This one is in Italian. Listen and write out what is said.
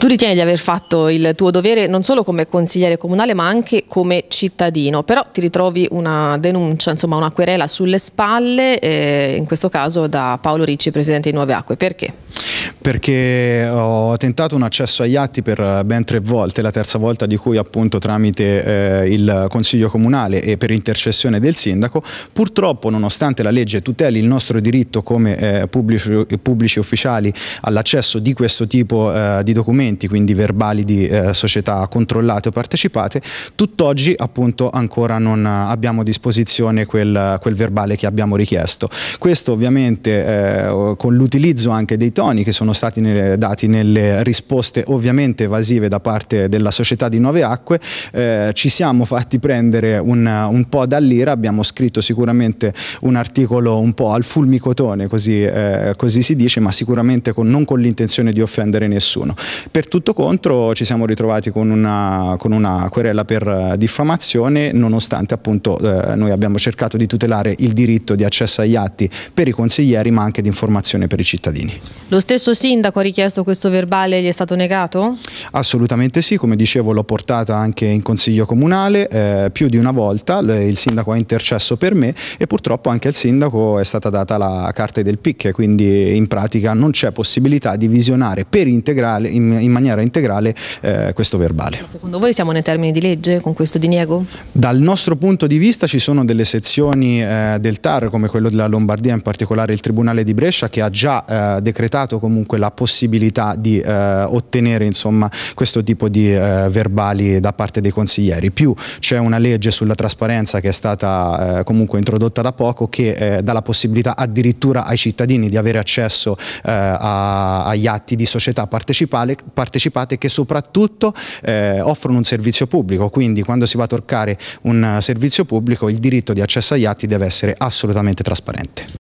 Tu ritieni di aver fatto il tuo dovere non solo come consigliere comunale ma anche come cittadino, però ti ritrovi una denuncia, insomma una querela sulle spalle, eh, in questo caso da Paolo Ricci, presidente di Nuove Acque. Perché? perché eh, ho tentato un accesso agli atti per eh, ben tre volte, la terza volta di cui appunto tramite eh, il Consiglio Comunale e per intercessione del Sindaco. Purtroppo nonostante la legge tuteli il nostro diritto come eh, pubblici, pubblici, ufficiali all'accesso di questo tipo eh, di documenti, quindi verbali di eh, società controllate o partecipate, tutt'oggi appunto ancora non abbiamo a disposizione quel, quel verbale che abbiamo richiesto. Questo ovviamente con l'utilizzo anche dei toni che che sono stati nelle, dati nelle risposte ovviamente evasive da parte della società di Nove Acque, eh, ci siamo fatti prendere un, un po' dall'ira, abbiamo scritto sicuramente un articolo un po' al fulmicotone, così, eh, così si dice, ma sicuramente con, non con l'intenzione di offendere nessuno. Per tutto contro ci siamo ritrovati con una, con una querela per eh, diffamazione, nonostante appunto eh, noi abbiamo cercato di tutelare il diritto di accesso agli atti per i consiglieri, ma anche di informazione per i cittadini. Lo stesso stesso sindaco ha richiesto questo verbale e gli è stato negato? Assolutamente sì, come dicevo l'ho portata anche in consiglio comunale eh, più di una volta, il sindaco ha intercesso per me e purtroppo anche al sindaco è stata data la carta del PIC, quindi in pratica non c'è possibilità di visionare integrale, in, in, maniera integrale eh, questo verbale. Ma secondo voi siamo nei termini di legge con questo diniego? Dal nostro punto di vista ci sono delle sezioni eh, del TAR come quello della Lombardia, in particolare il Tribunale di Brescia che ha già eh, decretato come comunque la possibilità di eh, ottenere insomma, questo tipo di eh, verbali da parte dei consiglieri. Più c'è una legge sulla trasparenza che è stata eh, comunque introdotta da poco che eh, dà la possibilità addirittura ai cittadini di avere accesso eh, a, agli atti di società partecipate che soprattutto eh, offrono un servizio pubblico, quindi quando si va a toccare un servizio pubblico il diritto di accesso agli atti deve essere assolutamente trasparente.